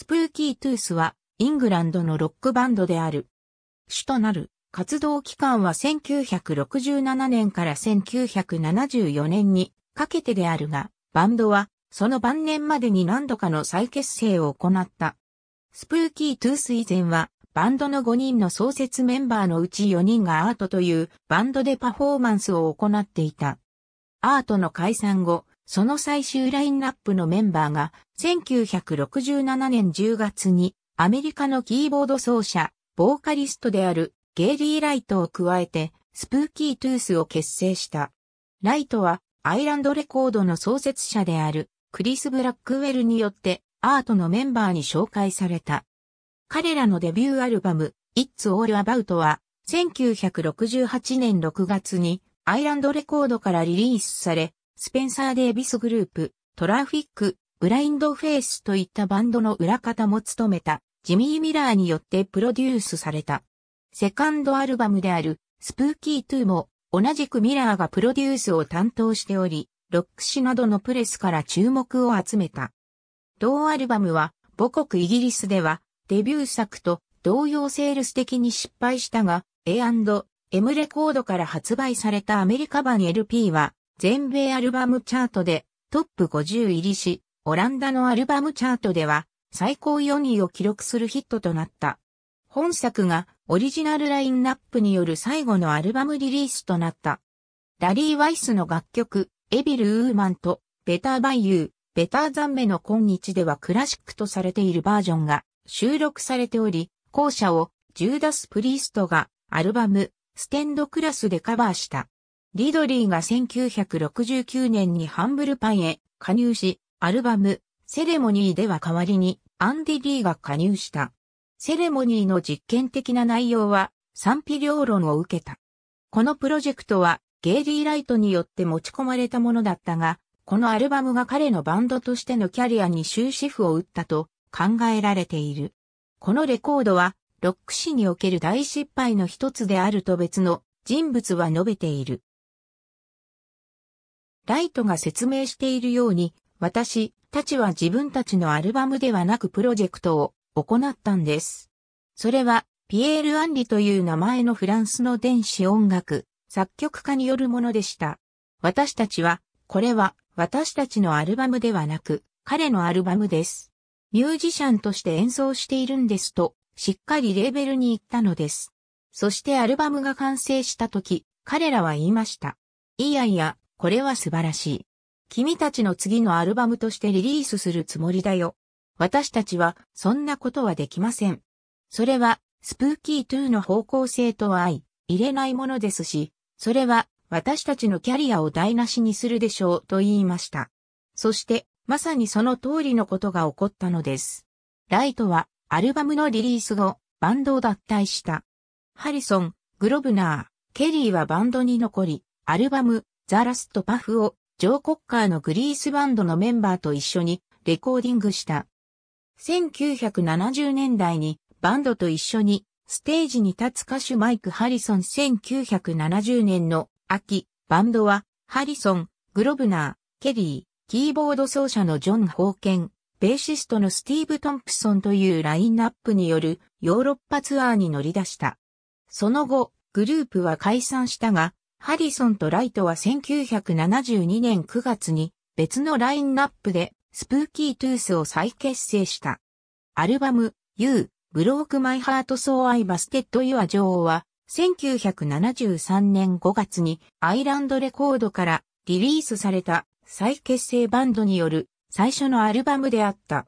スプーキートゥースはイングランドのロックバンドである。主となる活動期間は1967年から1974年にかけてであるが、バンドはその晩年までに何度かの再結成を行った。スプーキートゥース以前はバンドの5人の創設メンバーのうち4人がアートというバンドでパフォーマンスを行っていた。アートの解散後、その最終ラインナップのメンバーが、1967年10月に、アメリカのキーボード奏者、ボーカリストである、ゲイリー・ライトを加えて、スプーキー・トゥースを結成した。ライトは、アイランドレコードの創設者である、クリス・ブラックウェルによって、アートのメンバーに紹介された。彼らのデビューアルバム、It's All About は、1968年6月に、アイランドレコードからリリースされ、スペンサー・デービスグループ、トラフィック、ブラインドフェイスといったバンドの裏方も務めた、ジミー・ミラーによってプロデュースされた。セカンドアルバムである、スプーキートーも、同じくミラーがプロデュースを担当しており、ロック誌などのプレスから注目を集めた。同アルバムは、母国イギリスでは、デビュー作と同様セールス的に失敗したが、A&M レコードから発売されたアメリカ版 LP は、全米アルバムチャートでトップ50入りし、オランダのアルバムチャートでは最高4位を記録するヒットとなった。本作がオリジナルラインナップによる最後のアルバムリリースとなった。ラリー・ワイスの楽曲、エビル・ウーマンと、ベター・バイ・ユー、ベター・ザンメの今日ではクラシックとされているバージョンが収録されており、後者をジューダス・プリーストがアルバム、ステンドクラスでカバーした。リドリーが1969年にハンブルパンへ加入し、アルバム、セレモニーでは代わりにアンディ・リーが加入した。セレモニーの実験的な内容は賛否両論を受けた。このプロジェクトはゲイリー・ライトによって持ち込まれたものだったが、このアルバムが彼のバンドとしてのキャリアに終止符を打ったと考えられている。このレコードはロック史における大失敗の一つであると別の人物は述べている。ライトが説明しているように、私たちは自分たちのアルバムではなくプロジェクトを行ったんです。それは、ピエール・アンリという名前のフランスの電子音楽、作曲家によるものでした。私たちは、これは私たちのアルバムではなく、彼のアルバムです。ミュージシャンとして演奏しているんですと、しっかりレーベルに行ったのです。そしてアルバムが完成した時、彼らは言いました。いやいや、これは素晴らしい。君たちの次のアルバムとしてリリースするつもりだよ。私たちは、そんなことはできません。それは、スプーキー2の方向性とは相、入れないものですし、それは、私たちのキャリアを台無しにするでしょう、と言いました。そして、まさにその通りのことが起こったのです。ライトは、アルバムのリリース後、バンドを脱退した。ハリソン、グロブナー、ケリーはバンドに残り、アルバム、ザ・ラスト・パフをジョー・コッカーのグリースバンドのメンバーと一緒にレコーディングした。1970年代にバンドと一緒にステージに立つ歌手マイク・ハリソン1970年の秋、バンドはハリソン、グロブナー、ケリー、キーボード奏者のジョン・ホーケン、ベーシストのスティーブ・トンプソンというラインナップによるヨーロッパツアーに乗り出した。その後、グループは解散したが、ハリソンとライトは1972年9月に別のラインナップでスプーキートゥースを再結成した。アルバム You, Broke My Heart So I Busted Your Jaw は1973年5月にアイランドレコードからリリースされた再結成バンドによる最初のアルバムであった。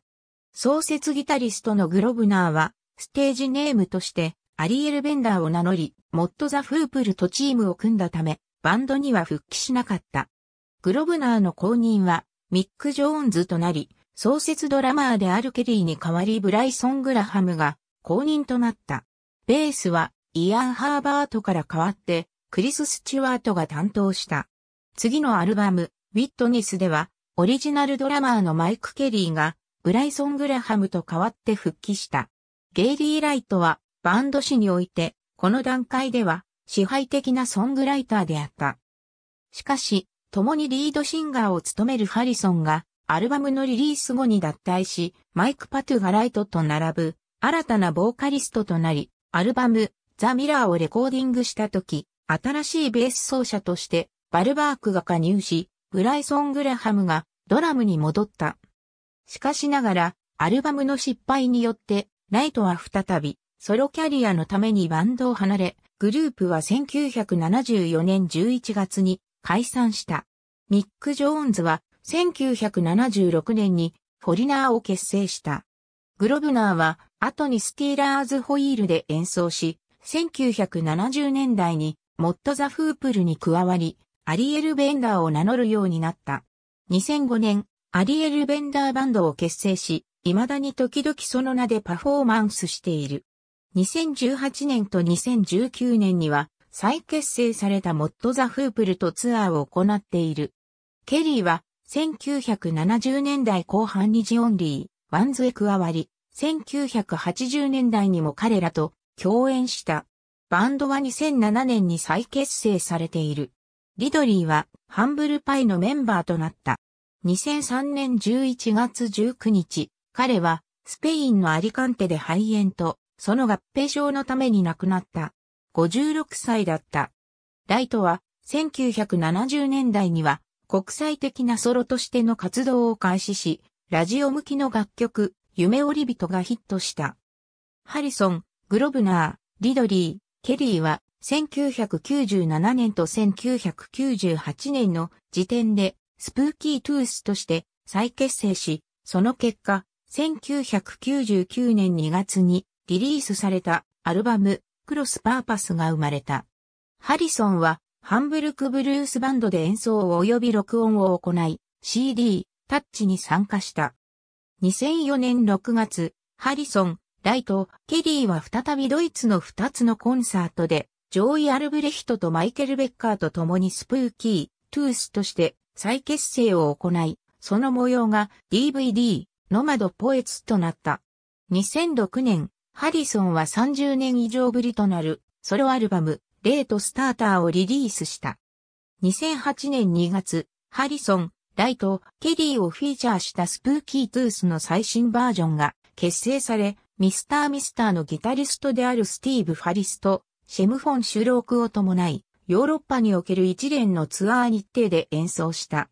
創設ギタリストのグロブナーはステージネームとしてアリエル・ベンダーを名乗り、モッド・ザ・フープルとチームを組んだため、バンドには復帰しなかった。グロブナーの後任は、ミック・ジョーンズとなり、創設ドラマーであるケリーに代わりブライソン・グラハムが後任となった。ベースはイアン・ハーバートから代わってクリス・スチュワートが担当した。次のアルバム、ウィットネスではオリジナルドラマーのマイク・ケリーがブライソン・グラハムと代わって復帰した。ゲイリー・ライトはバンド史において、この段階では支配的なソングライターであった。しかし、共にリードシンガーを務めるハリソンが、アルバムのリリース後に脱退し、マイク・パトゥがライトと並ぶ、新たなボーカリストとなり、アルバム、ザ・ミラーをレコーディングした時、新しいベース奏者として、バルバークが加入し、ブライソン・グラハムがドラムに戻った。しかしながら、アルバムの失敗によって、ライトは再び、ソロキャリアのためにバンドを離れ、グループは1974年11月に解散した。ミック・ジョーンズは1976年にフォリナーを結成した。グロブナーは後にスティーラーズホイールで演奏し、1970年代にモッド・ザ・フープルに加わり、アリエル・ベンダーを名乗るようになった。2005年、アリエル・ベンダーバンドを結成し、未だに時々その名でパフォーマンスしている。2018年と2019年には再結成されたモッド・ザ・フープルとツアーを行っている。ケリーは1970年代後半にジオンリー、ワンズへ加わり、1980年代にも彼らと共演した。バンドは2007年に再結成されている。リドリーはハンブルパイのメンバーとなった。2003年11月19日、彼はスペインのアリカンテで肺炎とその合併症のために亡くなった。56歳だった。ライトは、1970年代には、国際的なソロとしての活動を開始し、ラジオ向きの楽曲、夢折り人がヒットした。ハリソン、グロブナー、リドリー、ケリーは、1997年と1998年の時点で、スプーキートゥースとして再結成し、その結果、1999年2月にリリースされたアルバム、クロスパーパスが生まれた。ハリソンは、ハンブルクブルースバンドで演奏及び録音を行い、CD、タッチに参加した。2004年6月、ハリソン、ライト、ケリーは再びドイツの2つのコンサートで、ジョイ・アルブレヒトとマイケル・ベッカーと共にスプーキー、トゥースとして再結成を行い、その模様が DVD、ノマド・ポエツとなった。2006年、ハリソンは30年以上ぶりとなるソロアルバム、レートスターターをリリースした。2008年2月、ハリソン、ライト、ケリーをフィーチャーしたスプーキートゥースの最新バージョンが結成され、ミスターミスターのギタリストであるスティーブ・ファリスト、シェムフォン収録を伴い、ヨーロッパにおける一連のツアー日程で演奏した。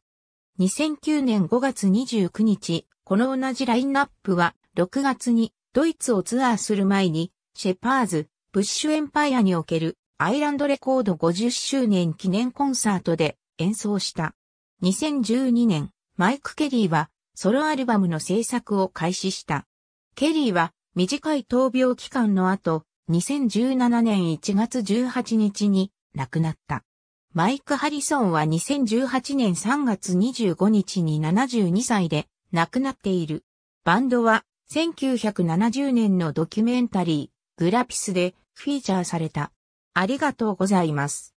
2009年5月29日、この同じラインナップは6月にドイツをツアーする前に、シェパーズ、ブッシュエンパイアにおけるアイランドレコード50周年記念コンサートで演奏した。2012年、マイク・ケリーはソロアルバムの制作を開始した。ケリーは短い闘病期間の後、2017年1月18日に亡くなった。マイク・ハリソンは2018年3月25日に72歳で亡くなっている。バンドは1970年のドキュメンタリー、グラピスでフィーチャーされた。ありがとうございます。